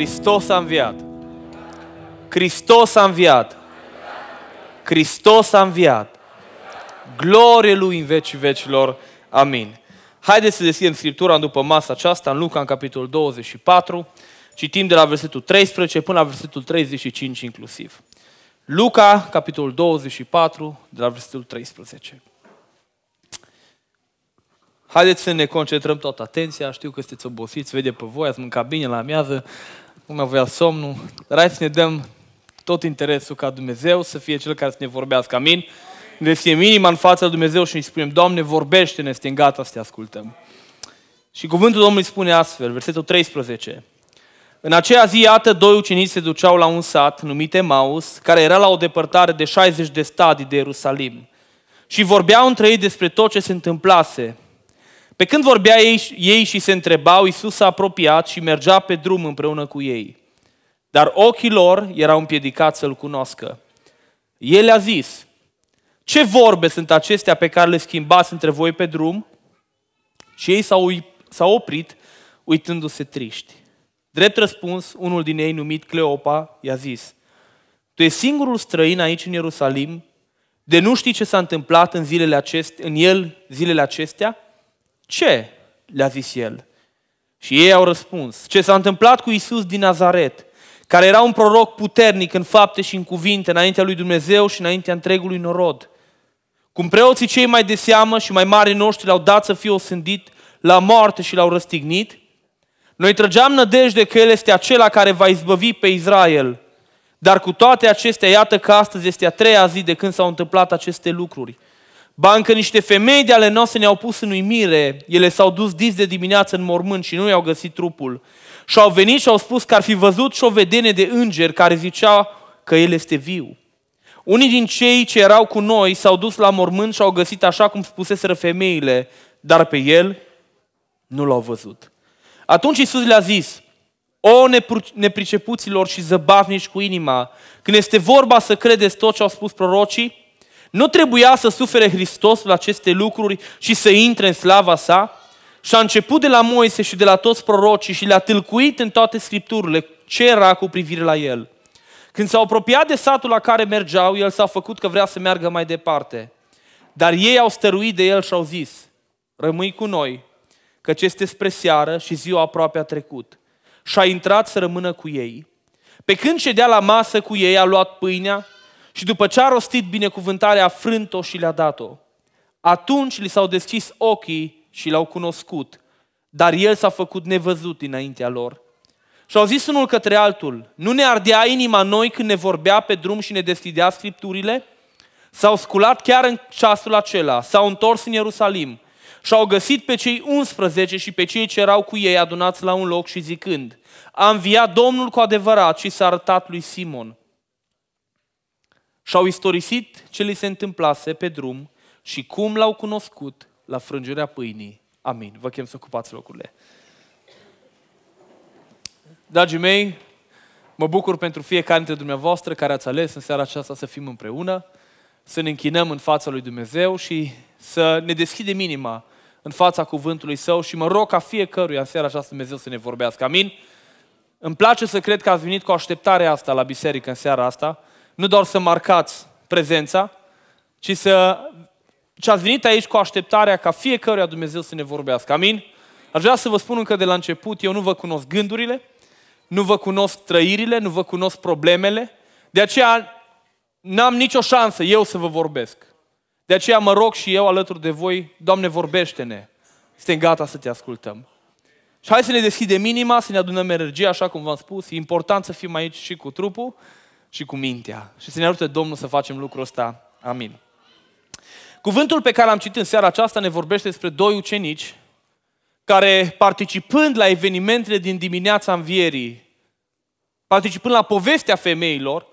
Hristos a înviat. Hristos a înviat. Hristos a înviat. Glorie Lui în vecii vecilor. Amin. Haideți să deschidem Scriptura după masa aceasta, în Luca, în capitolul 24. Citim de la versetul 13 până la versetul 35 inclusiv. Luca, capitolul 24, de la versetul 13. Haideți să ne concentrăm toată atenția, știu că sunteți obosiți, vede pe voi, ați mâncat bine la amiază, cum mi voia somnul, dar hai să ne dăm tot interesul ca Dumnezeu să fie Cel care să ne vorbească. Amin? Ne deschidem inima în fața lui Dumnezeu și îi spunem, Doamne, vorbește-ne, suntem gata să te ascultăm. Și cuvântul Domnului spune astfel, versetul 13. În aceea zi, iată, doi ucenici se duceau la un sat numit Emaus, care era la o depărtare de 60 de stadii de Ierusalim. Și vorbeau între ei despre tot ce se întâmplase. Pe când vorbea ei, ei și se întrebau, Iisus s-a apropiat și mergea pe drum împreună cu ei. Dar ochii lor erau împiedicați să-L cunoască. El a zis, ce vorbe sunt acestea pe care le schimbați între voi pe drum? Și ei s-au, s-au oprit, uitându-se triști. Drept răspuns, unul din ei, numit Cleopa, i-a zis, Tu ești singurul străin aici în Ierusalim, de nu știi ce s-a întâmplat în zilele acest, în el zilele acestea? Ce? le-a zis el. Și ei au răspuns, ce s-a întâmplat cu Isus din Nazaret, care era un proroc puternic în fapte și în cuvinte înaintea lui Dumnezeu și înaintea întregului norod. Cum preoții cei mai de seamă și mai mari noștri l-au dat să fie osândit la moarte și l-au răstignit, noi trăgeam nădejde că El este acela care va izbăvi pe Israel. Dar cu toate acestea, iată că astăzi este a treia zi de când s-au întâmplat aceste lucruri – Ba încă niște femei de ale noastre ne-au pus în uimire, ele s-au dus dis de dimineață în mormânt și nu i-au găsit trupul. Și au venit și au spus că ar fi văzut și o vedenie de îngeri care zicea că el este viu. Unii din cei ce erau cu noi s-au dus la mormânt și au găsit așa cum spuseseră femeile, dar pe el nu l-au văzut. Atunci Isus le-a zis, o nepricepuților și zăbavnici cu inima, când este vorba să credeți tot ce au spus prorocii, nu trebuia să sufere Hristos la aceste lucruri și să intre în slava sa? Și a început de la Moise și de la toți prorocii și le-a tâlcuit în toate scripturile ce era cu privire la el. Când s-au apropiat de satul la care mergeau, el s-a făcut că vrea să meargă mai departe. Dar ei au stăruit de el și au zis, rămâi cu noi, ce este spre seară și ziua aproape a trecut. Și a intrat să rămână cu ei. Pe când cedea la masă cu ei, a luat pâinea, și după ce a rostit binecuvântarea, a frânt-o și le-a dat-o. Atunci li s-au deschis ochii și l-au cunoscut, dar el s-a făcut nevăzut dinaintea lor. Și au zis unul către altul, nu ne ardea inima noi când ne vorbea pe drum și ne deschidea scripturile? S-au sculat chiar în ceasul acela, s-au întors în Ierusalim și au găsit pe cei 11 și pe cei ce erau cu ei adunați la un loc și zicând, a înviat Domnul cu adevărat și s-a arătat lui Simon. Și-au istorisit ce li se întâmplase pe drum și cum l-au cunoscut la frângerea pâinii. Amin. Vă chem să ocupați locurile. Dragii mei, mă bucur pentru fiecare dintre dumneavoastră care ați ales în seara aceasta să fim împreună, să ne închinăm în fața lui Dumnezeu și să ne deschidem inima în fața cuvântului Său și mă rog ca fiecăruia în seara aceasta Dumnezeu să ne vorbească. Amin? Îmi place să cred că ați venit cu așteptarea asta la biserică în seara asta nu doar să marcați prezența, ci să... Ce ați venit aici cu așteptarea ca fiecăruia Dumnezeu să ne vorbească. Amin? Aș vrea să vă spun încă de la început, eu nu vă cunosc gândurile, nu vă cunosc trăirile, nu vă cunosc problemele, de aceea n-am nicio șansă eu să vă vorbesc. De aceea mă rog și eu alături de voi, Doamne, vorbește-ne. Suntem gata să te ascultăm. Și hai să ne deschidem inima, să ne adunăm energia, așa cum v-am spus. E important să fim aici și cu trupul și cu mintea. Și să ne ajute Domnul să facem lucrul ăsta. Amin. Cuvântul pe care l-am citit în seara aceasta ne vorbește despre doi ucenici care, participând la evenimentele din dimineața învierii, participând la povestea femeilor,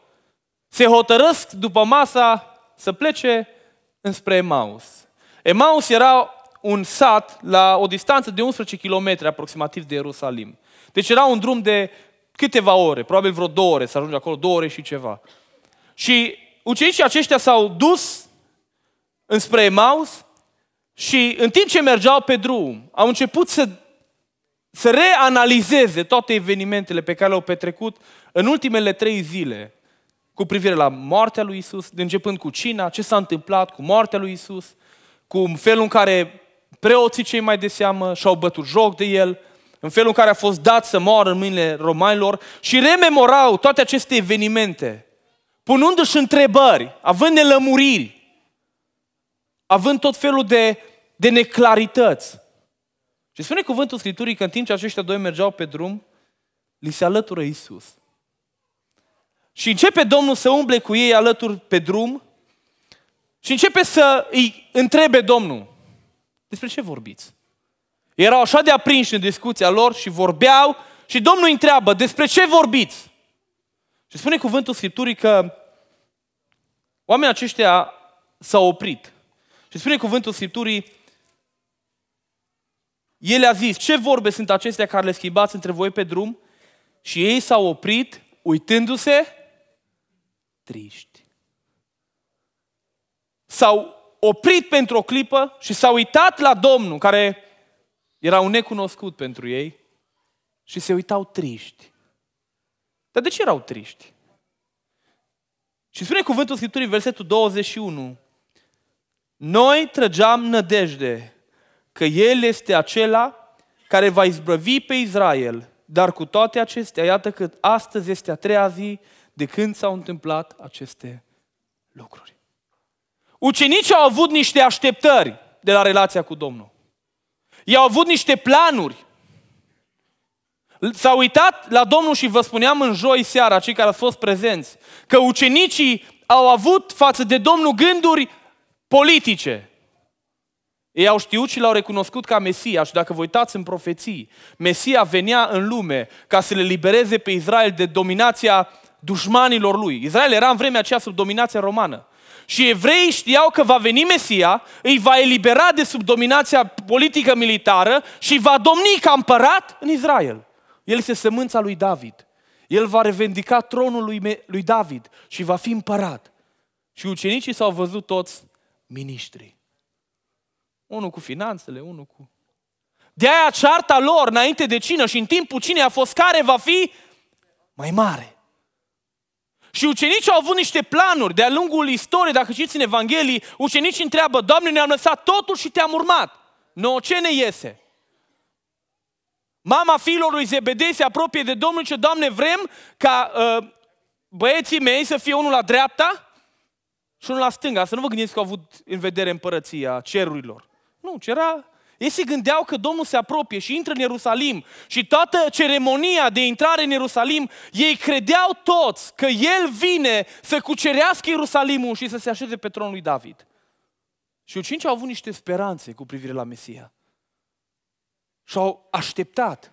se hotărăsc după masa să plece înspre Emaus. Emaus era un sat la o distanță de 11 km aproximativ de Ierusalim. Deci era un drum de câteva ore, probabil vreo două ore, să ajunge acolo, două ore și ceva. Și ucenicii aceștia s-au dus înspre Emaus și în timp ce mergeau pe drum, au început să, să reanalizeze toate evenimentele pe care le-au petrecut în ultimele trei zile cu privire la moartea lui Isus, începând cu cina, ce s-a întâmplat cu moartea lui Isus, cu felul în care preoții cei mai de seamă și-au bătut joc de el, în felul în care a fost dat să moară în mâinile romanilor și rememorau toate aceste evenimente, punându-și întrebări, având nelămuriri, având tot felul de, de neclarități. Și spune cuvântul Scripturii că în timp ce aceștia doi mergeau pe drum, li se alătură Isus. Și începe Domnul să umble cu ei alături pe drum și începe să îi întrebe Domnul, despre ce vorbiți? Erau așa de aprinși în discuția lor și vorbeau și Domnul îi întreabă, despre ce vorbiți? Și spune cuvântul Scripturii că oamenii aceștia s-au oprit. Și spune cuvântul Scripturii, el a zis, ce vorbe sunt acestea care le schimbați între voi pe drum? Și ei s-au oprit, uitându-se, triști. S-au oprit pentru o clipă și s-au uitat la Domnul, care erau necunoscut pentru ei și se uitau triști. Dar de ce erau triști? Și spune cuvântul Scripturii, versetul 21. Noi trăgeam nădejde că El este acela care va izbrăvi pe Israel. Dar cu toate acestea, iată că astăzi este a treia zi de când s-au întâmplat aceste lucruri. Ucenicii au avut niște așteptări de la relația cu Domnul i-au avut niște planuri. s au uitat la Domnul și vă spuneam în joi seara, cei care ați fost prezenți, că ucenicii au avut față de Domnul gânduri politice. Ei au știut și l-au recunoscut ca Mesia și dacă vă uitați în profeții, Mesia venea în lume ca să le libereze pe Israel de dominația dușmanilor lui. Israel era în vremea aceea sub dominația romană și evreii știau că va veni Mesia, îi va elibera de sub dominația politică militară și va domni ca împărat în Israel. El este sămânța lui David. El va revendica tronul lui, David și va fi împărat. Și ucenicii s-au văzut toți miniștri. Unul cu finanțele, unul cu... De aia cearta lor înainte de cină și în timpul cinei a fost care va fi mai mare. Și ucenicii au avut niște planuri de-a lungul istoriei, dacă știți în Evanghelii, ucenicii întreabă, Doamne, ne-am lăsat totul și te-am urmat. No, ce ne iese? Mama fiilor lui Zebedei se apropie de Domnul și Doamne, vrem ca uh, băieții mei să fie unul la dreapta și unul la stânga. Să nu vă gândiți că au avut în vedere împărăția cerurilor. Nu, ce era ei se gândeau că Domnul se apropie și intră în Ierusalim și toată ceremonia de intrare în Ierusalim, ei credeau toți că El vine să cucerească Ierusalimul și să se așeze pe tronul lui David. Și ucinci au avut niște speranțe cu privire la Mesia. Și au așteptat.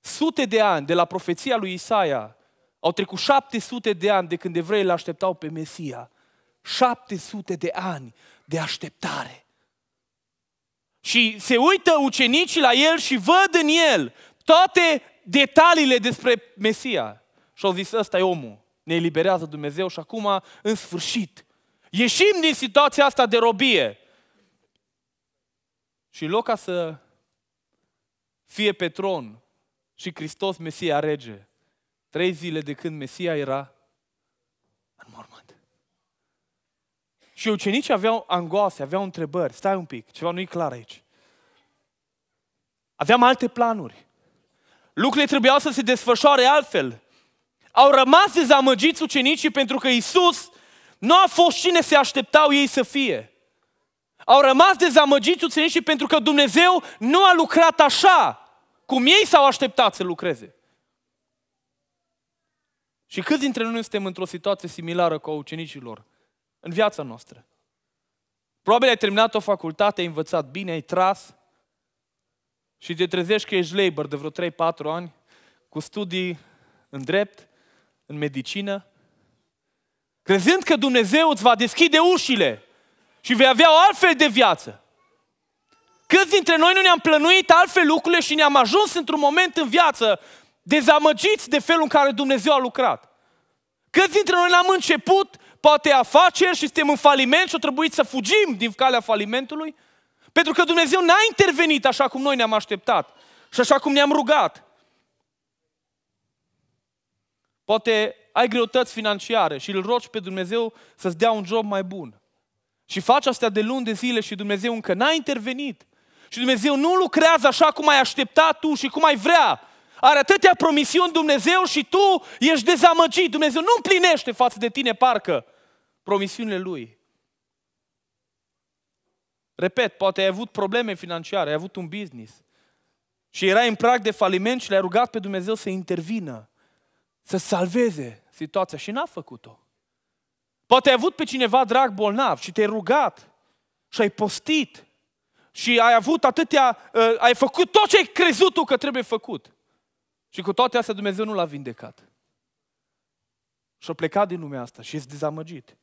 Sute de ani de la profeția lui Isaia, au trecut 700 de ani de când evreii îl așteptau pe Mesia. 700 de ani de așteptare. Și se uită ucenicii la el și văd în el toate detaliile despre Mesia. Și au zis, ăsta e omul, ne eliberează Dumnezeu și acum, în sfârșit, ieșim din situația asta de robie. Și în loc ca să fie pe tron și Hristos Mesia rege, trei zile de când Mesia era în mormânt. Și ucenicii aveau angoase, aveau întrebări. Stai un pic, ceva nu-i clar aici. Aveam alte planuri. Lucrurile trebuiau să se desfășoare altfel. Au rămas dezamăgiți ucenicii pentru că Isus nu a fost cine se așteptau ei să fie. Au rămas dezamăgiți ucenicii pentru că Dumnezeu nu a lucrat așa cum ei s-au așteptat să lucreze. Și câți dintre noi suntem într-o situație similară cu a ucenicilor? în viața noastră. Probabil ai terminat o facultate, ai învățat bine, ai tras și te trezești că ești labor de vreo 3-4 ani cu studii în drept, în medicină, crezând că Dumnezeu îți va deschide ușile și vei avea o altfel de viață. Câți dintre noi nu ne-am plănuit altfel lucrurile și ne-am ajuns într-un moment în viață dezamăgiți de felul în care Dumnezeu a lucrat? Câți dintre noi n-am început poate afaceri și suntem în faliment și o trebuit să fugim din calea falimentului? Pentru că Dumnezeu n-a intervenit așa cum noi ne-am așteptat și așa cum ne-am rugat. Poate ai greutăți financiare și îl rogi pe Dumnezeu să-ți dea un job mai bun. Și faci astea de luni de zile și Dumnezeu încă n-a intervenit. Și Dumnezeu nu lucrează așa cum ai așteptat tu și cum ai vrea. Are atâtea promisiuni Dumnezeu și tu ești dezamăgit. Dumnezeu nu împlinește față de tine, parcă promisiunile Lui. Repet, poate ai avut probleme financiare, ai avut un business și era în prag de faliment și l-ai rugat pe Dumnezeu să intervină, să salveze situația și n-a făcut-o. Poate ai avut pe cineva drag bolnav și te-ai rugat și ai postit și ai avut atâtea, uh, ai făcut tot ce ai crezut tu că trebuie făcut. Și cu toate astea Dumnezeu nu l-a vindecat. Și-a plecat din lumea asta și ești dezamăgit.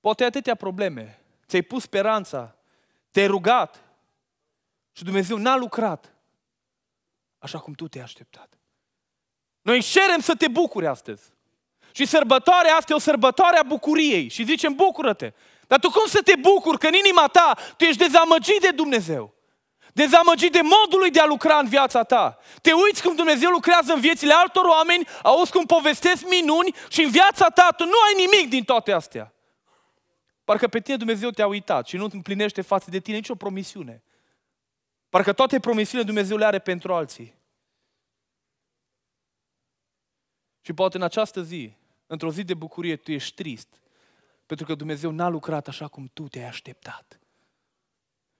Poate ai atâtea probleme, ți-ai pus speranța, te-ai rugat și Dumnezeu n-a lucrat așa cum tu te-ai așteptat. Noi cerem să te bucuri astăzi. Și sărbătoarea asta e o sărbătoare a bucuriei. Și zicem, bucură-te. Dar tu cum să te bucuri că în inima ta tu ești dezamăgit de Dumnezeu? Dezamăgit de modul lui de a lucra în viața ta. Te uiți cum Dumnezeu lucrează în viețile altor oameni, auzi cum povestesc minuni și în viața ta tu nu ai nimic din toate astea. Parcă pe tine Dumnezeu te-a uitat și nu împlinește față de tine nicio promisiune. Parcă toate promisiunile Dumnezeu le are pentru alții. Și poate în această zi, într-o zi de bucurie, tu ești trist, pentru că Dumnezeu n-a lucrat așa cum tu te-ai așteptat.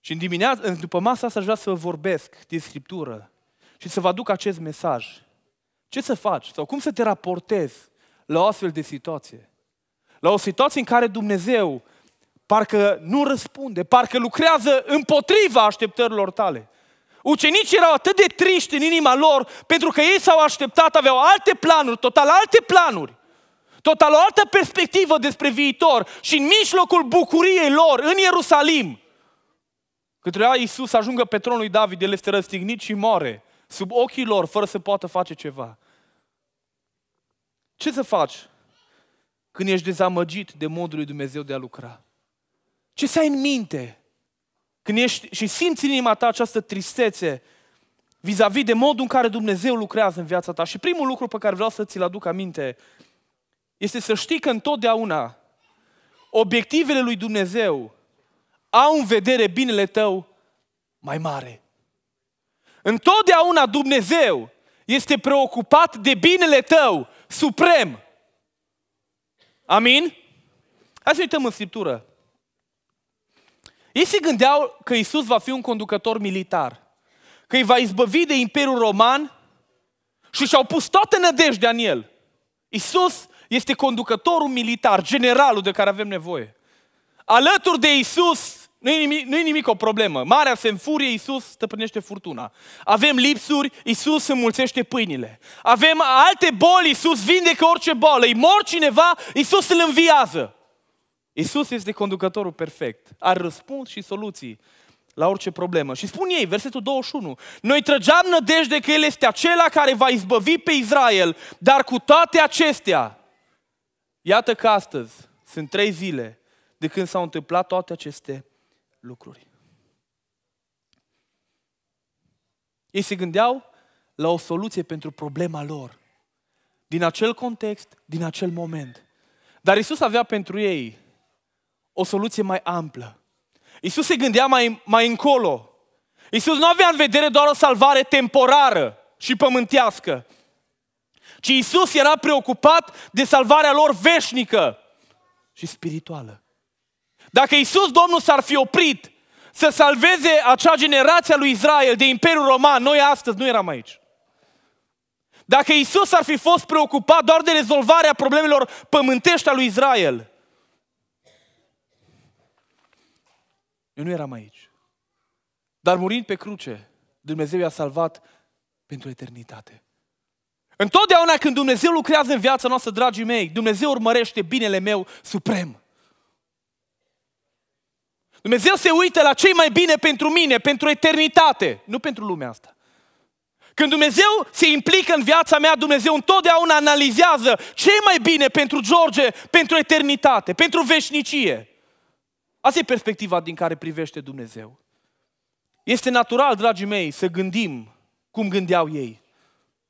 Și în dimineața, după masa asta, aș vrea să vă vorbesc din Scriptură și să vă aduc acest mesaj. Ce să faci? Sau cum să te raportezi la o astfel de situație? La o situație în care Dumnezeu parcă nu răspunde, parcă lucrează împotriva așteptărilor tale. Ucenicii erau atât de triști în inima lor pentru că ei s-au așteptat, aveau alte planuri, total alte planuri, total o altă perspectivă despre viitor și în mijlocul bucuriei lor, în Ierusalim, când trebuia Iisus să ajungă pe tronul lui David, el este răstignit și moare sub ochii lor fără să poată face ceva. Ce să faci când ești dezamăgit de modul lui Dumnezeu de a lucra? Ce să ai în minte când ești și simți în inima ta această tristețe vis-a-vis de modul în care Dumnezeu lucrează în viața ta? Și primul lucru pe care vreau să ți-l aduc aminte este să știi că întotdeauna obiectivele lui Dumnezeu au în vedere binele tău mai mare. Întotdeauna Dumnezeu este preocupat de binele tău suprem. Amin? Hai să uităm în Scriptură. Ei se gândeau că Isus va fi un conducător militar, că îi va izbăvi de Imperiul Roman și și-au pus toată nădejdea în el. Isus este conducătorul militar, generalul de care avem nevoie. Alături de Isus nu e nimic, nu-i nimic o problemă. Marea se înfurie, Isus stăpânește furtuna. Avem lipsuri, Isus înmulțește pâinile. Avem alte boli, Isus vindecă orice boală. Îi mor cineva, Isus îl înviază. Isus este conducătorul perfect. Are răspuns și soluții la orice problemă. Și spun ei, versetul 21, noi trăgeam nădejde că El este acela care va izbăvi pe Israel, dar cu toate acestea, iată că astăzi sunt trei zile de când s-au întâmplat toate aceste lucruri. Ei se gândeau la o soluție pentru problema lor, din acel context, din acel moment. Dar Isus avea pentru ei o soluție mai amplă. Iisus se gândea mai, mai încolo. Iisus nu avea în vedere doar o salvare temporară și pământească, ci Iisus era preocupat de salvarea lor veșnică și spirituală. Dacă Iisus Domnul s-ar fi oprit să salveze acea generație a lui Israel de Imperiul Roman, noi astăzi nu eram aici. Dacă Isus ar fi fost preocupat doar de rezolvarea problemelor pământești a lui Israel, Eu nu eram aici. Dar murind pe cruce, Dumnezeu i-a salvat pentru eternitate. Întotdeauna când Dumnezeu lucrează în viața noastră, dragii mei, Dumnezeu urmărește binele meu suprem. Dumnezeu se uită la cei mai bine pentru mine, pentru eternitate, nu pentru lumea asta. Când Dumnezeu se implică în viața mea, Dumnezeu întotdeauna analizează ce e mai bine pentru George, pentru eternitate, pentru veșnicie. Asta e perspectiva din care privește Dumnezeu. Este natural, dragii mei, să gândim cum gândeau ei.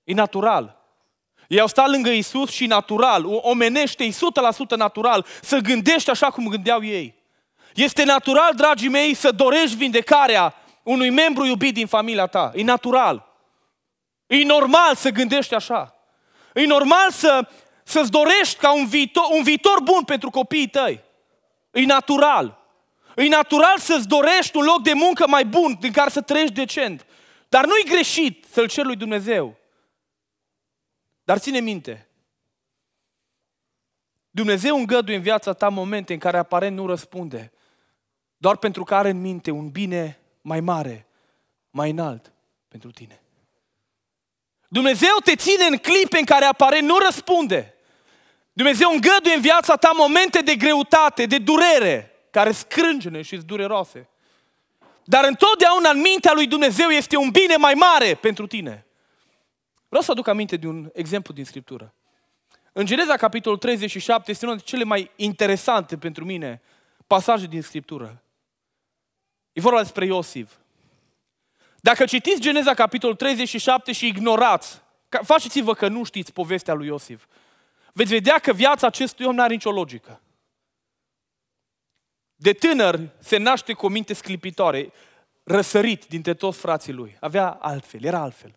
E natural. Ei au stat lângă Isus și natural, omenește, e 100% natural, să gândești așa cum gândeau ei. Este natural, dragii mei, să dorești vindecarea unui membru iubit din familia ta. E natural. E normal să gândești așa. E normal să, să-ți dorești ca un viitor, un viitor bun pentru copiii tăi. E natural. E natural să-ți dorești un loc de muncă mai bun, din care să trăiești decent. Dar nu-i greșit să-l ceri lui Dumnezeu. Dar ține minte, Dumnezeu îngăduie în viața ta momente în care aparent nu răspunde, doar pentru că are în minte un bine mai mare, mai înalt pentru tine. Dumnezeu te ține în clipe în care aparent nu răspunde. Dumnezeu îngăduie în viața ta momente de greutate, de durere, care scrângene și dureroase. Dar întotdeauna în mintea lui Dumnezeu este un bine mai mare pentru tine. Vreau să aduc aminte de un exemplu din Scriptură. În Geneza, capitolul 37, este unul dintre cele mai interesante pentru mine pasaje din Scriptură. E vorba despre Iosif. Dacă citiți Geneza, capitolul 37 și ignorați, faceți-vă că nu știți povestea lui Iosif, veți vedea că viața acestui om nu are nicio logică. De tânăr se naște cu o minte sclipitoare, răsărit dintre toți frații lui. Avea altfel, era altfel.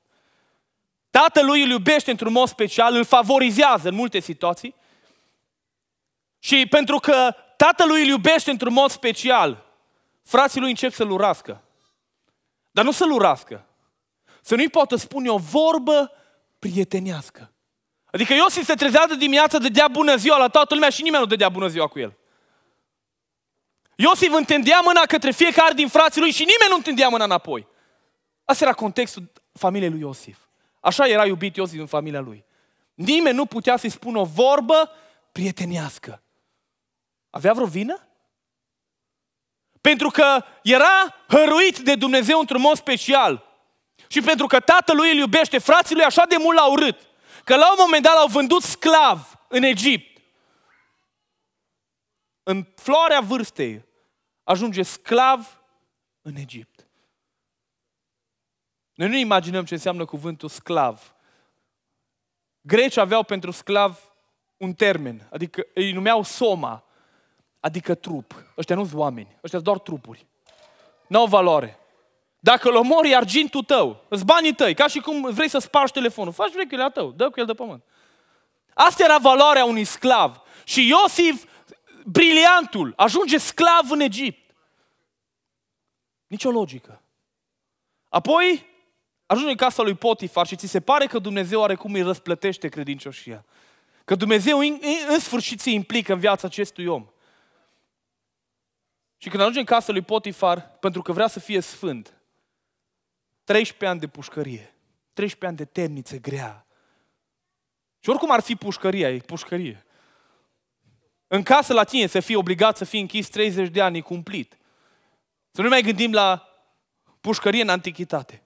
Tatălui îl iubește într-un mod special, îl favorizează în multe situații. Și pentru că tatălui îl iubește într-un mod special, frații lui încep să-l urască. Dar nu să-l urască. Să nu-i poată spune o vorbă prietenească. Adică Iosif se trezează de dădea bună ziua la toată lumea și nimeni nu dădea bună ziua cu el. Iosif întindea mâna către fiecare din frații lui și nimeni nu întindea mâna înapoi. Asta era contextul familiei lui Iosif. Așa era iubit Iosif în familia lui. Nimeni nu putea să-i spună o vorbă prietenească. Avea vreo vină? Pentru că era hăruit de Dumnezeu într-un mod special. Și pentru că tatălui îl iubește, frații lui așa de mult l-au urât, că la un moment dat l-au vândut sclav în Egipt. În floarea vârstei, ajunge sclav în Egipt. Noi nu imaginăm ce înseamnă cuvântul sclav. Greci aveau pentru sclav un termen, adică îi numeau soma, adică trup. Ăștia nu sunt oameni, ăștia sunt doar trupuri. N-au valoare. Dacă îl omori, argintul tău, îți banii tăi, ca și cum vrei să spargi telefonul. Faci vechiul tău, dă cu el de pământ. Asta era valoarea unui sclav. Și Iosif, briliantul, ajunge sclav în Egipt. Nicio logică. Apoi ajungi în casa lui Potifar și ți se pare că Dumnezeu are cum îi răsplătește credincioșia. Că Dumnezeu în, în sfârșit se implică în viața acestui om. Și când ajunge în casa lui Potifar, pentru că vrea să fie sfânt, 13 ani de pușcărie, 13 ani de temniță grea. Și oricum ar fi pușcăria, e pușcărie. În casă la tine să fii obligat să fii închis 30 de ani cumplit. Să nu mai gândim la pușcărie în antichitate.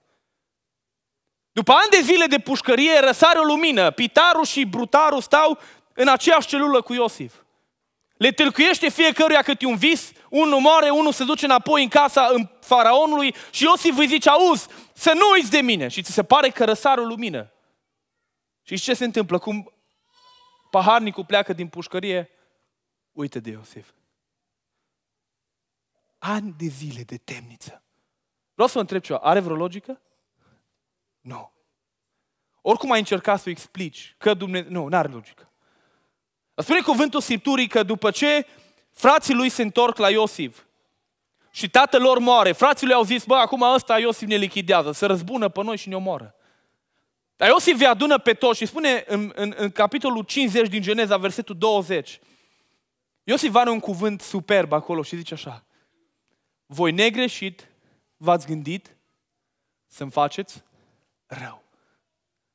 După ani de zile de pușcărie, răsare o lumină. Pitarul și brutarul stau în aceeași celulă cu Iosif. Le tâlcuiește fiecăruia cât un vis, unul moare, unul se duce înapoi în casa în faraonului și Iosif îi zice, auzi, să nu uiți de mine. Și ți se pare că răsare o lumină. Și ce se întâmplă? Cum paharnicul pleacă din pușcărie? Uite de Iosif ani de zile de temniță. Vreau să vă întreb ceva. Are vreo logică? Nu. Oricum ai încercat să o explici că Dumnezeu... Nu, n-are logică. Spune cuvântul Scripturii că după ce frații lui se întorc la Iosif și tatăl lor moare, frații lui au zis, bă, acum ăsta Iosif ne lichidează, se răzbună pe noi și ne omoară. Dar Iosif îi adună pe toți și spune în, în, în capitolul 50 din Geneza, versetul 20, Iosif are un cuvânt superb acolo și zice așa, voi negreșit v-ați gândit să-mi faceți rău.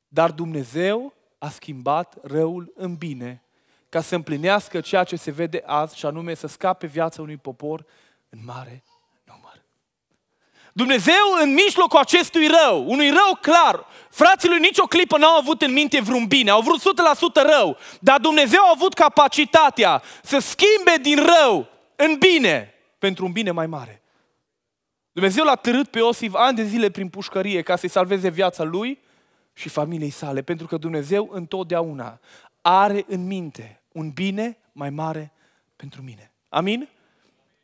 Dar Dumnezeu a schimbat răul în bine ca să împlinească ceea ce se vede azi și anume să scape viața unui popor în mare număr. Dumnezeu în mijlocul acestui rău, unui rău clar, fraților nicio clipă n-au avut în minte vreun bine, au vrut 100% rău, dar Dumnezeu a avut capacitatea să schimbe din rău în bine pentru un bine mai mare. Dumnezeu l-a târât pe Iosif ani de zile prin pușcărie ca să-i salveze viața lui și familiei sale, pentru că Dumnezeu întotdeauna are în minte un bine mai mare pentru mine. Amin?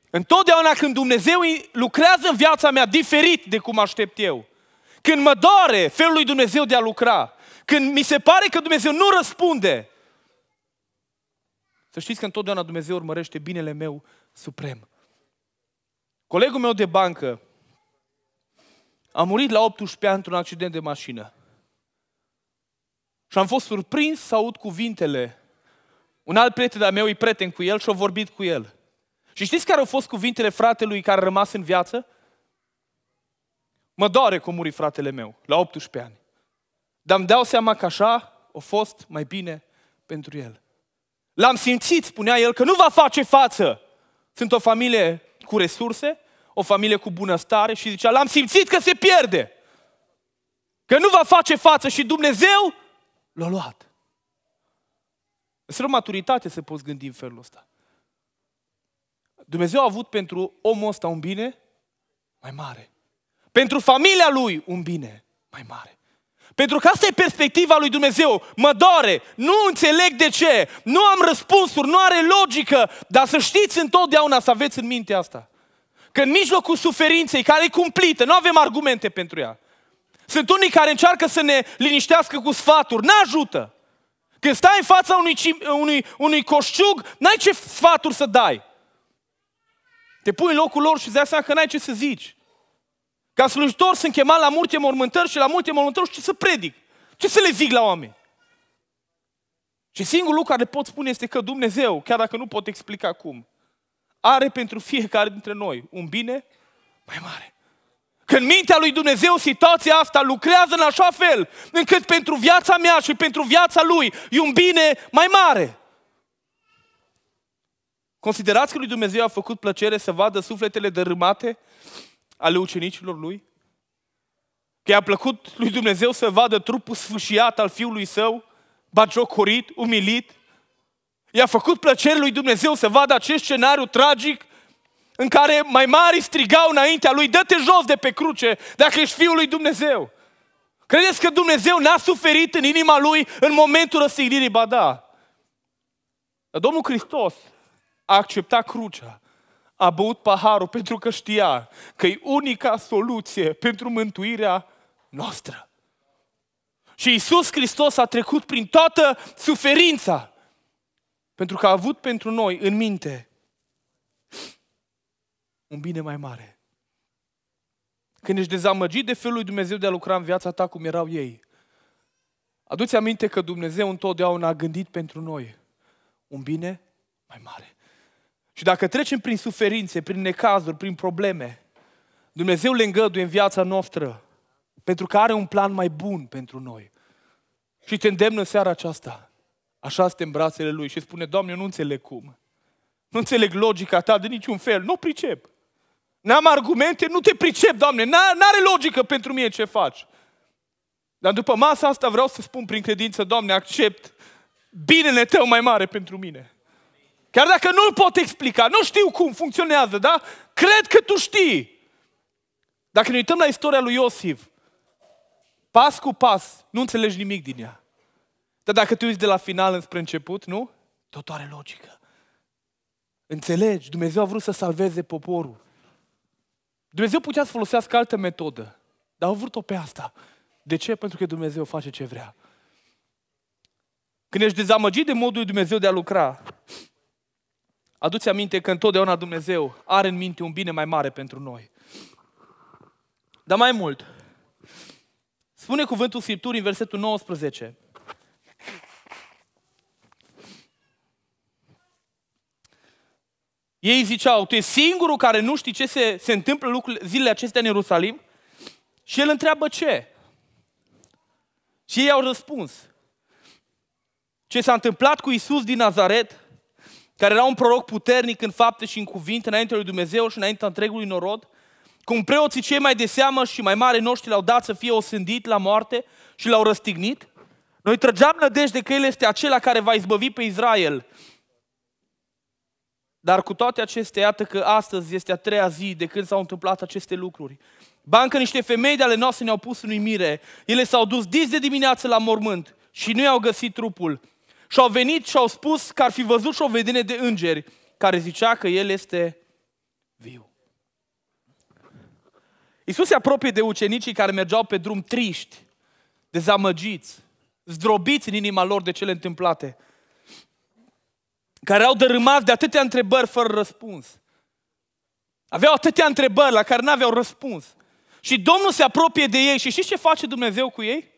Întotdeauna când Dumnezeu lucrează în viața mea diferit de cum aștept eu, când mă doare felul lui Dumnezeu de a lucra, când mi se pare că Dumnezeu nu răspunde, să știți că întotdeauna Dumnezeu urmărește binele meu suprem. Colegul meu de bancă a murit la 18 ani într-un accident de mașină. Și am fost surprins să aud cuvintele. Un alt prieten al meu e prieten cu el și a vorbit cu el. Și știți care au fost cuvintele fratelui care a rămas în viață? Mă doare că muri fratele meu, la 18 ani. Dar îmi dau seama că așa a fost mai bine pentru el. L-am simțit, spunea el, că nu va face față. Sunt o familie cu resurse, o familie cu bunăstare și zicea, l-am simțit că se pierde, că nu va face față și Dumnezeu l-a luat. Înseamnă maturitate să poți gândi în felul ăsta. Dumnezeu a avut pentru omul ăsta un bine mai mare. Pentru familia lui un bine mai mare. Pentru că asta e perspectiva lui Dumnezeu. Mă doare, nu înțeleg de ce, nu am răspunsuri, nu are logică, dar să știți întotdeauna să aveți în minte asta. Că în mijlocul suferinței, care e cumplită, nu avem argumente pentru ea. Sunt unii care încearcă să ne liniștească cu sfaturi, Nu ajută Când stai în fața unui, unui, unui coșciug, n-ai ce sfaturi să dai. Te pui în locul lor și îți dai seama că n-ai ce să zici. Ca slujitor sunt chemat la multe mormântări și la multe mormântări și să predic. Ce să le zic la oameni? Și singurul lucru care pot spune este că Dumnezeu, chiar dacă nu pot explica cum, are pentru fiecare dintre noi un bine mai mare. Când mintea lui Dumnezeu situația asta lucrează în așa fel încât pentru viața mea și pentru viața lui e un bine mai mare. Considerați că lui Dumnezeu a făcut plăcere să vadă sufletele dărâmate ale ucenicilor lui? Că i-a plăcut lui Dumnezeu să vadă trupul sfâșiat al fiului său, bagiocorit, umilit? I-a făcut plăcere lui Dumnezeu să vadă acest scenariu tragic în care mai mari strigau înaintea lui, dă-te jos de pe cruce dacă ești Fiul lui Dumnezeu. Credeți că Dumnezeu n-a suferit în inima lui în momentul răstignirii? Ba da. Dar Domnul Hristos a acceptat crucea a băut paharul pentru că știa că e unica soluție pentru mântuirea noastră. Și Isus Hristos a trecut prin toată suferința pentru că a avut pentru noi în minte un bine mai mare. Când ești dezamăgit de felul lui Dumnezeu de a lucra în viața ta cum erau ei, aduți aminte că Dumnezeu întotdeauna a gândit pentru noi un bine mai mare. Și dacă trecem prin suferințe, prin necazuri, prin probleme, Dumnezeu le îngăduie în viața noastră pentru că are un plan mai bun pentru noi. Și te îndemnă în seara aceasta. Așa în brațele Lui și spune, Doamne, eu nu înțeleg cum. Nu înțeleg logica ta de niciun fel, nu pricep. N-am argumente, nu te pricep, Doamne, n-are logică pentru mine ce faci. Dar după masa asta vreau să spun prin credință, Doamne, accept binele Tău mai mare pentru mine. Chiar dacă nu-l pot explica, nu știu cum funcționează, da? Cred că tu știi. Dacă ne uităm la istoria lui Iosif, pas cu pas, nu înțelegi nimic din ea. Dar dacă te uiți de la final înspre început, nu? Tot are logică. Înțelegi, Dumnezeu a vrut să salveze poporul. Dumnezeu putea să folosească altă metodă, dar a vrut-o pe asta. De ce? Pentru că Dumnezeu face ce vrea. Când ești dezamăgit de modul lui Dumnezeu de a lucra, Aduți aminte că întotdeauna Dumnezeu are în minte un bine mai mare pentru noi. Dar mai mult, spune cuvântul Scripturii în versetul 19. Ei ziceau, tu e singurul care nu știi ce se, se întâmplă lucrurile, zilele acestea în Ierusalim? Și el întreabă ce? Și ei au răspuns. Ce s-a întâmplat cu Isus din Nazaret, care era un proroc puternic în fapte și în cuvinte înainte lui Dumnezeu și înaintea întregului norod, cum preoții cei mai de seamă și mai mari noștri l-au dat să fie osândit la moarte și l-au răstignit, noi trăgeam nădejde că El este acela care va izbăvi pe Israel. Dar cu toate acestea, iată că astăzi este a treia zi de când s-au întâmplat aceste lucruri. Bancă niște femei de ale noastre ne-au pus în uimire. Ele s-au dus dis de dimineață la mormânt și nu i-au găsit trupul. Și au venit și au spus că ar fi văzut și o vedenie de îngeri care zicea că el este viu. Iisus se apropie de ucenicii care mergeau pe drum triști, dezamăgiți, zdrobiți în inima lor de cele întâmplate, care au dărâmat de atâtea întrebări fără răspuns. Aveau atâtea întrebări la care n-aveau răspuns. Și Domnul se apropie de ei și știți ce face Dumnezeu cu ei?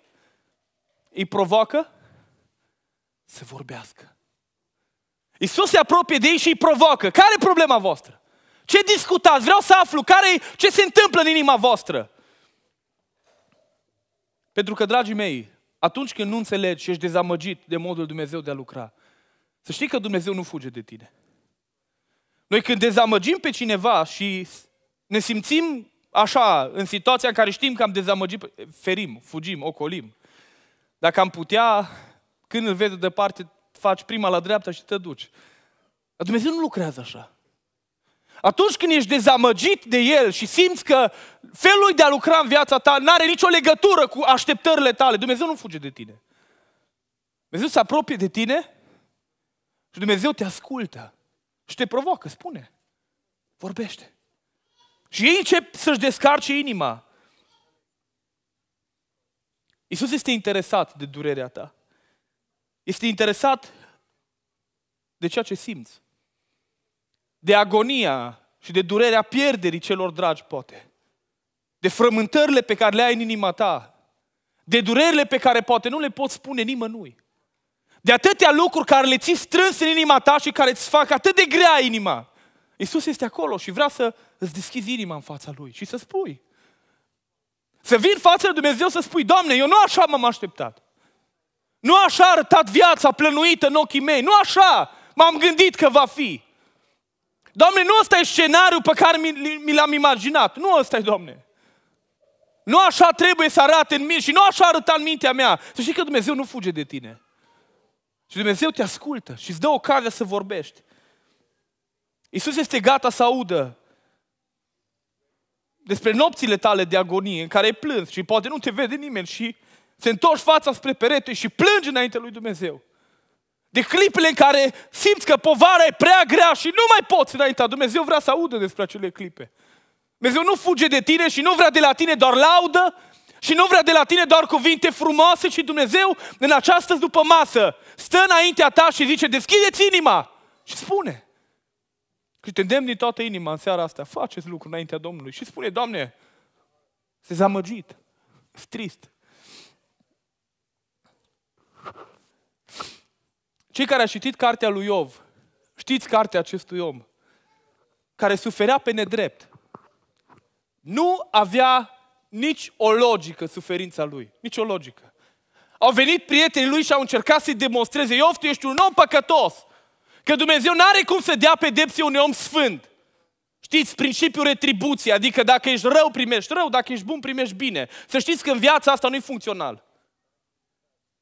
Îi provoacă să vorbească. Isus se apropie de ei și îi provoacă. Care e problema voastră? Ce discutați? Vreau să aflu care ce se întâmplă în inima voastră. Pentru că, dragii mei, atunci când nu înțelegi și ești dezamăgit de modul Dumnezeu de a lucra, să știi că Dumnezeu nu fuge de tine. Noi când dezamăgim pe cineva și ne simțim așa, în situația în care știm că am dezamăgit, ferim, fugim, ocolim. Dacă am putea, când îl vezi de departe, faci prima la dreapta și te duci. Dar Dumnezeu nu lucrează așa. Atunci când ești dezamăgit de El și simți că felul de a lucra în viața ta nu are nicio legătură cu așteptările tale, Dumnezeu nu fuge de tine. Dumnezeu se apropie de tine și Dumnezeu te ascultă și te provoacă, spune, vorbește. Și ei încep să-și descarce inima. Isus este interesat de durerea ta. Este interesat de ceea ce simți. De agonia și de durerea pierderii celor dragi, poate. De frământările pe care le ai în inima ta. De durerile pe care poate nu le poți spune nimănui. De atâtea lucruri care le ții strâns în inima ta și care îți fac atât de grea inima. Isus este acolo și vrea să îți deschizi inima în fața Lui și să spui. Să vii în fața lui Dumnezeu să spui, Doamne, eu nu așa m-am așteptat. Nu așa a arătat viața plănuită în ochii mei. Nu așa m-am gândit că va fi. Doamne, nu ăsta e scenariul pe care mi, mi l-am imaginat. Nu ăsta e, Doamne. Nu așa trebuie să arate în mine și nu așa arăta în mintea mea. Să știi că Dumnezeu nu fuge de tine. Și Dumnezeu te ascultă și îți dă ocazia să vorbești. Iisus este gata să audă despre nopțile tale de agonie în care ai plâns și poate nu te vede nimeni și se întorci fața spre perete și plângi înainte lui Dumnezeu. De clipele în care simți că povara e prea grea și nu mai poți înaintea. Dumnezeu vrea să audă despre acele clipe. Dumnezeu nu fuge de tine și nu vrea de la tine doar laudă și nu vrea de la tine doar cuvinte frumoase, Și Dumnezeu în această după masă stă înaintea ta și zice deschideți inima și spune. Și te îndemn din toată inima în seara asta, faceți lucru înaintea Domnului și spune, Doamne, se zamăgit, trist, cei care au citit cartea lui Iov, știți cartea acestui om, care suferea pe nedrept. Nu avea nici o logică suferința lui, nici o logică. Au venit prietenii lui și au încercat să-i demonstreze, Iov, tu ești un om păcătos, că Dumnezeu nu are cum să dea pedepsie unui om sfânt. Știți, principiul retribuției, adică dacă ești rău, primești rău, dacă ești bun, primești bine. Să știți că în viața asta nu e funcțional.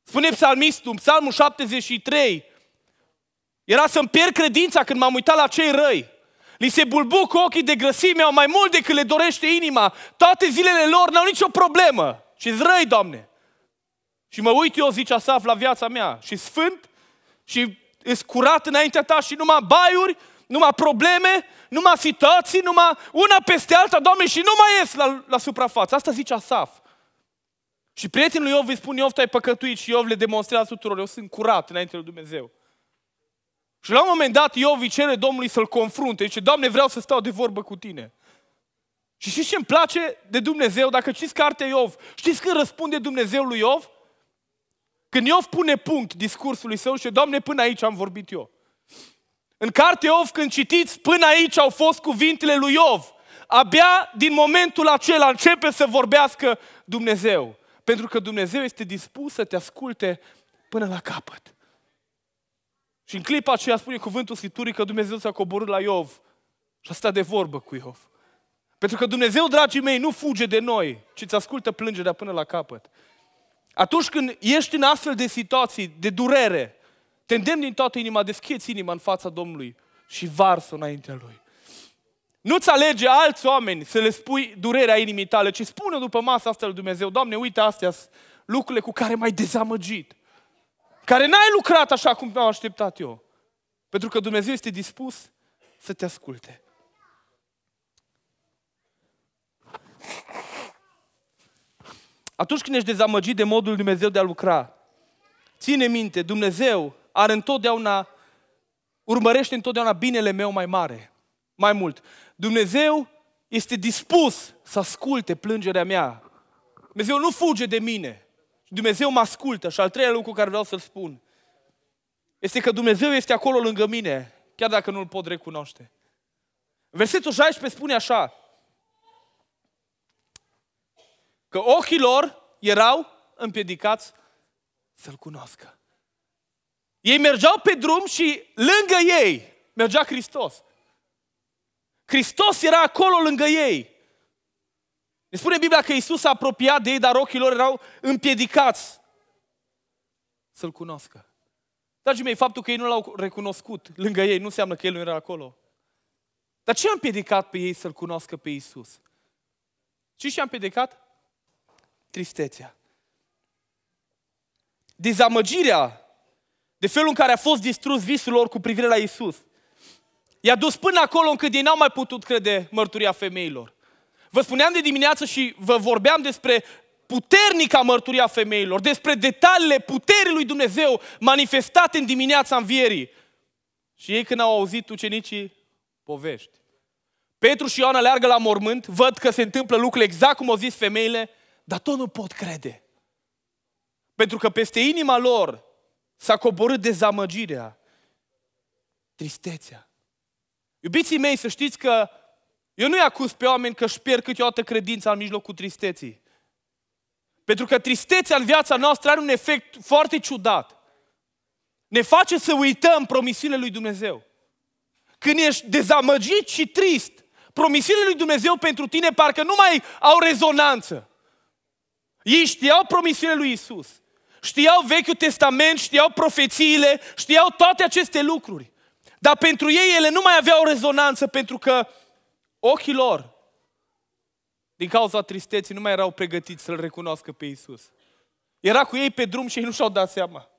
Spune psalmistul, psalmul 73, era să-mi pierd credința când m-am uitat la cei răi. Li se bulbuc ochii de grăsime, au mai mult decât le dorește inima. Toate zilele lor n-au nicio problemă. și răi, Doamne. Și mă uit eu, zice Asaf, la viața mea. Și sfânt, și îs curat înaintea ta și numai baiuri, numai probleme, numai situații, numai una peste alta, Doamne, și nu mai ies la, la suprafață. Asta zice Asaf. Și prietenul Iov îi spune, Iov, tu ai păcătuit și Iov le demonstrează tuturor, eu sunt curat înainte lui Dumnezeu. Și la un moment dat Iov îi cere Domnului să-l confrunte. Zice, Doamne, vreau să stau de vorbă cu tine. Și știți ce îmi place de Dumnezeu? Dacă știți cartea Iov, știți când răspunde Dumnezeu lui Iov? Când Iov pune punct discursului său și Doamne, până aici am vorbit eu. În cartea Iov, când citiți, până aici au fost cuvintele lui Iov. Abia din momentul acela începe să vorbească Dumnezeu. Pentru că Dumnezeu este dispus să te asculte până la capăt. Și în clipa aceea spune cuvântul Scripturii că Dumnezeu s-a coborât la Iov și a stat de vorbă cu Iov. Pentru că Dumnezeu, dragii mei, nu fuge de noi, ci îți ascultă plângerea până la capăt. Atunci când ești în astfel de situații de durere, te îndemn din toată inima, deschizi inima în fața Domnului și varsă înaintea Lui. Nu-ți alege alți oameni să le spui durerea inimii tale, ci spune după masa asta lui Dumnezeu, Doamne, uite astea lucrurile cu care m-ai dezamăgit, care n-ai lucrat așa cum m-am așteptat eu. Pentru că Dumnezeu este dispus să te asculte. Atunci când ești dezamăgit de modul Dumnezeu de a lucra, ține minte, Dumnezeu are întotdeauna, urmărește întotdeauna binele meu mai mare, mai mult. Dumnezeu este dispus să asculte plângerea mea. Dumnezeu nu fuge de mine. Dumnezeu mă ascultă. Și al treilea lucru care vreau să-l spun este că Dumnezeu este acolo lângă mine, chiar dacă nu-L pot recunoaște. Versetul 16 spune așa, că ochii lor erau împiedicați să-L cunoască. Ei mergeau pe drum și lângă ei mergea Hristos. Hristos era acolo lângă ei. Ne spune Biblia că Isus s-a apropiat de ei, dar ochii lor erau împiedicați să-L cunoască. Dragii mei, faptul că ei nu l-au recunoscut lângă ei nu înseamnă că El nu era acolo. Dar ce a împiedicat pe ei să-L cunoască pe Isus? Ce și-a împiedicat? Tristețea. Dezamăgirea de felul în care a fost distrus visul lor cu privire la Isus. I-a dus până acolo încât ei n-au mai putut crede mărturia femeilor. Vă spuneam de dimineață și vă vorbeam despre puternica mărturia femeilor, despre detaliile puterii lui Dumnezeu manifestate în dimineața învierii. Și ei când au auzit ucenicii povești. Petru și Ioan aleargă la mormânt, văd că se întâmplă lucrurile exact cum au zis femeile, dar tot nu pot crede. Pentru că peste inima lor s-a coborât dezamăgirea, tristețea. Iubiții mei, să știți că eu nu-i acuz pe oameni că își pierd câteodată credința în mijlocul tristeții. Pentru că tristețea în viața noastră are un efect foarte ciudat. Ne face să uităm promisiunile lui Dumnezeu. Când ești dezamăgit și trist, promisiunile lui Dumnezeu pentru tine parcă nu mai au rezonanță. Ei știau promisiunile lui Isus. Știau Vechiul Testament, știau profețiile, știau toate aceste lucruri. Dar pentru ei ele nu mai aveau rezonanță pentru că ochii lor, din cauza tristeții, nu mai erau pregătiți să-L recunoască pe Isus. Era cu ei pe drum și ei nu și-au dat seama.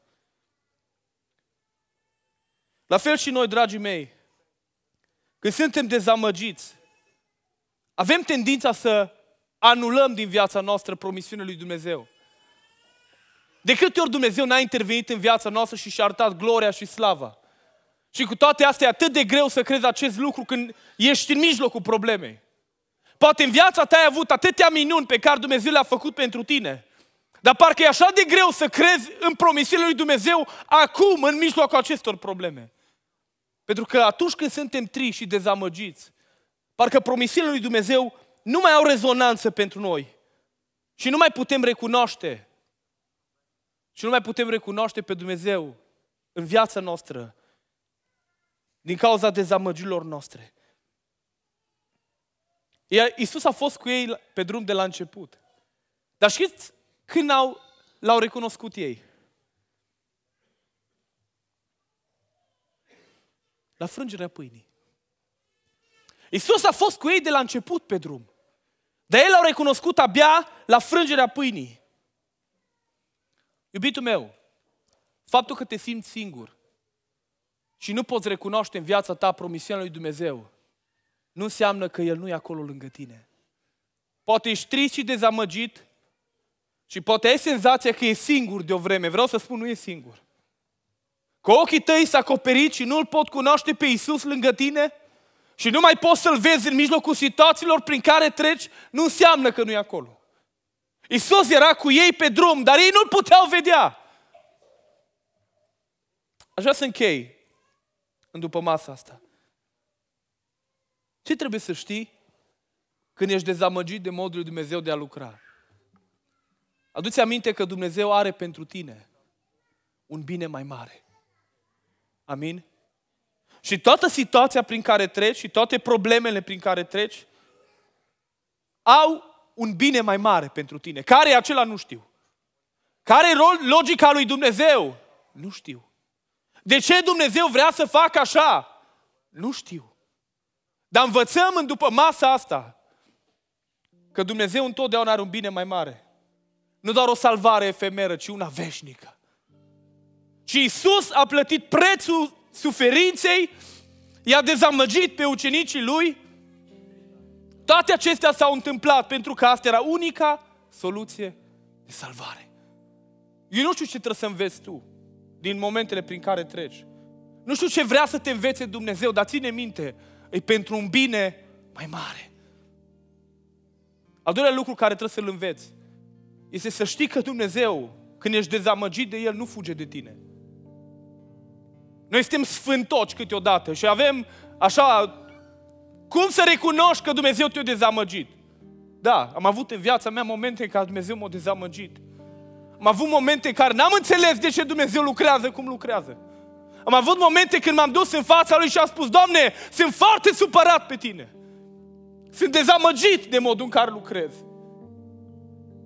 La fel și noi, dragii mei, când suntem dezamăgiți, avem tendința să anulăm din viața noastră promisiunea lui Dumnezeu. De câte ori Dumnezeu n-a intervenit în viața noastră și și-a arătat gloria și slava? Și cu toate astea e atât de greu să crezi acest lucru când ești în mijlocul problemei. Poate în viața ta ai avut atâtea minuni pe care Dumnezeu le-a făcut pentru tine. Dar parcă e așa de greu să crezi în promisiunile lui Dumnezeu acum, în mijlocul acestor probleme. Pentru că atunci când suntem triși și dezamăgiți, parcă promisiunile lui Dumnezeu nu mai au rezonanță pentru noi. Și nu mai putem recunoaște. Și nu mai putem recunoaște pe Dumnezeu în viața noastră din cauza dezamăgirilor noastre. Iisus a fost cu ei pe drum de la început. Dar știți când au, l-au recunoscut ei? La frângerea pâinii. Iisus a fost cu ei de la început pe drum. Dar ei l-au recunoscut abia la frângerea pâinii. Iubitul meu, faptul că te simți singur și nu poți recunoaște în viața ta promisiunea lui Dumnezeu, nu înseamnă că El nu e acolo lângă tine. Poate ești trist și dezamăgit și poate ai senzația că e singur de o vreme. Vreau să spun, nu e singur. Cu ochii tăi s-a acoperit și nu-L pot cunoaște pe Iisus lângă tine și nu mai poți să-L vezi în mijlocul situațiilor prin care treci, nu înseamnă că nu e acolo. Iisus era cu ei pe drum, dar ei nu-L puteau vedea. Aș vrea să închei în după masa asta. Ce trebuie să știi când ești dezamăgit de modul lui Dumnezeu de a lucra? Aduți aminte că Dumnezeu are pentru tine un bine mai mare. Amin? Și toată situația prin care treci și toate problemele prin care treci au un bine mai mare pentru tine. Care e acela, nu știu. Care e logica lui Dumnezeu? Nu știu. De ce Dumnezeu vrea să facă așa? Nu știu. Dar învățăm în după masa asta că Dumnezeu întotdeauna are un bine mai mare. Nu doar o salvare efemeră, ci una veșnică. Și Isus a plătit prețul suferinței, i-a dezamăgit pe ucenicii lui. Toate acestea s-au întâmplat pentru că asta era unica soluție de salvare. Eu nu știu ce trebuie să înveți tu din momentele prin care treci. Nu știu ce vrea să te învețe Dumnezeu, dar ține minte, e pentru un bine mai mare. Al doilea lucru care trebuie să-l înveți este să știi că Dumnezeu, când ești dezamăgit de El, nu fuge de tine. Noi suntem sfântoci câteodată și avem așa, cum să recunoști că Dumnezeu te-a dezamăgit? Da, am avut în viața mea momente în care Dumnezeu m-a dezamăgit. Am avut momente în care n-am înțeles de ce Dumnezeu lucrează cum lucrează. Am avut momente când m-am dus în fața Lui și am spus, Doamne, sunt foarte supărat pe Tine. Sunt dezamăgit de modul în care lucrez.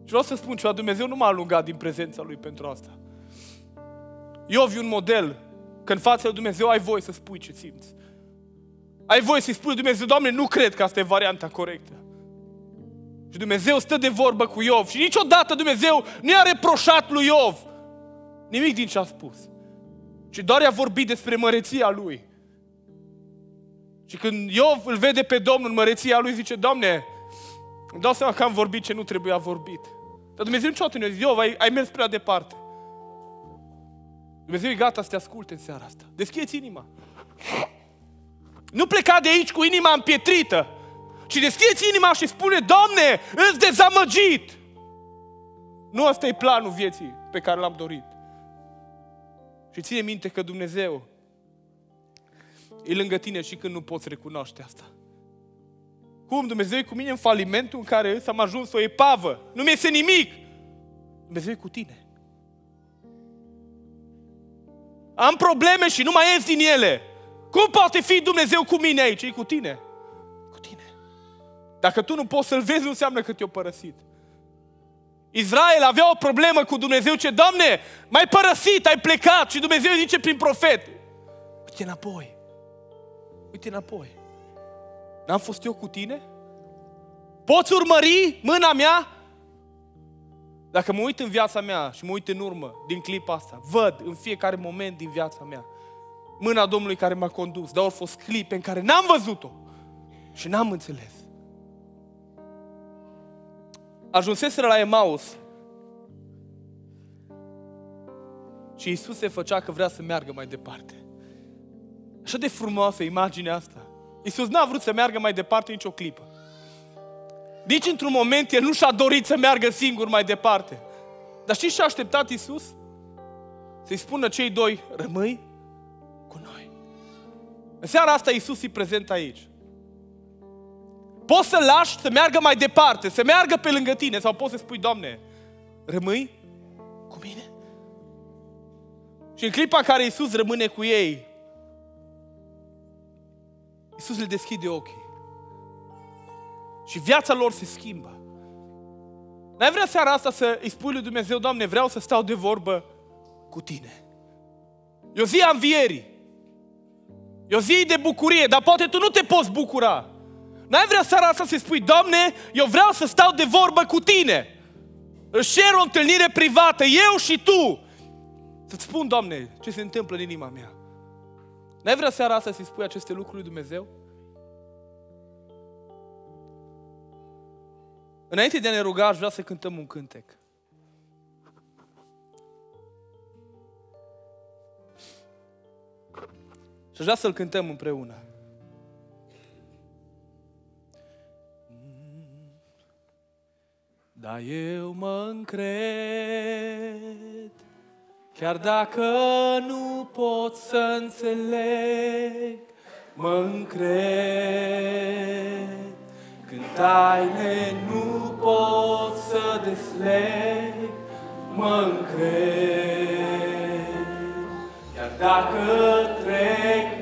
Și vreau să spun ceva, Dumnezeu nu m-a alungat din prezența Lui pentru asta. Eu vi un model că în fața lui Dumnezeu ai voie să spui ce simți. Ai voie să-i spui Dumnezeu, Doamne, nu cred că asta e varianta corectă. Și Dumnezeu stă de vorbă cu Iov și niciodată Dumnezeu nu i-a reproșat lui Iov nimic din ce a spus. Și doar i-a vorbit despre măreția lui. Și când Iov îl vede pe Domnul în măreția lui, zice, Doamne, îmi dau seama că am vorbit ce nu trebuia vorbit. Dar Dumnezeu niciodată nu zice, Iov, ai, ai mers prea departe. Dumnezeu e gata să te asculte în seara asta. Deschideți inima. Nu pleca de aici cu inima împietrită. Și deschideți inima și spune, Doamne, îți dezamăgit. Nu ăsta e planul vieții pe care l-am dorit. Și ține minte că Dumnezeu e lângă tine și când nu poți recunoaște asta. Cum Dumnezeu e cu mine în falimentul în care s-am ajuns o epavă? Nu mi-este nimic! Dumnezeu e cu tine. Am probleme și nu mai ies din ele. Cum poate fi Dumnezeu cu mine aici? E cu tine. Dacă tu nu poți să-L vezi, nu înseamnă că te-o părăsit. Israel avea o problemă cu Dumnezeu, ce Doamne, mai părăsit, ai plecat. Și Dumnezeu zice prin profet, uite înapoi, uite înapoi. N-am fost eu cu tine? Poți urmări mâna mea? Dacă mă uit în viața mea și mă uit în urmă din clipa asta, văd în fiecare moment din viața mea mâna Domnului care m-a condus, dar au fost clipe în care n-am văzut-o și n-am înțeles ajunseseră la Emaus și Isus se făcea că vrea să meargă mai departe. Așa de frumoasă imaginea asta. Isus n-a vrut să meargă mai departe nicio clipă. Nici într-un moment el nu și-a dorit să meargă singur mai departe. Dar știți ce a așteptat Isus? Să-i spună cei doi, rămâi cu noi. În seara asta Isus îi prezent aici poți să lași să meargă mai departe, să meargă pe lângă tine sau poți să spui, Doamne, rămâi cu mine? Și în clipa în care Iisus rămâne cu ei, Iisus le deschide ochii. Și viața lor se schimbă. N-ai vrea seara asta să îi spui lui Dumnezeu, Doamne, vreau să stau de vorbă cu Tine. E o zi a învierii. E o zi de bucurie, dar poate tu nu te poți bucura. N-ai vrea seara asta să-i spui, Doamne, eu vreau să stau de vorbă cu Tine. Își cer o întâlnire privată, eu și Tu. Să-ți spun, Doamne, ce se întâmplă în inima mea. N-ai vrea seara asta să-i spui aceste lucruri lui Dumnezeu? Înainte de a ne ruga, aș vrea să cântăm un cântec. Și aș vrea să-l cântăm împreună. Dar eu mă încred, chiar dacă nu pot să înțeleg, mă încred. Când taine nu pot să desleg, mă încred. Chiar dacă trec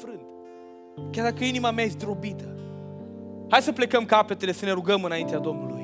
înfrânt. Chiar dacă inima mea e zdrobită. Hai să plecăm capetele, să ne rugăm înaintea Domnului.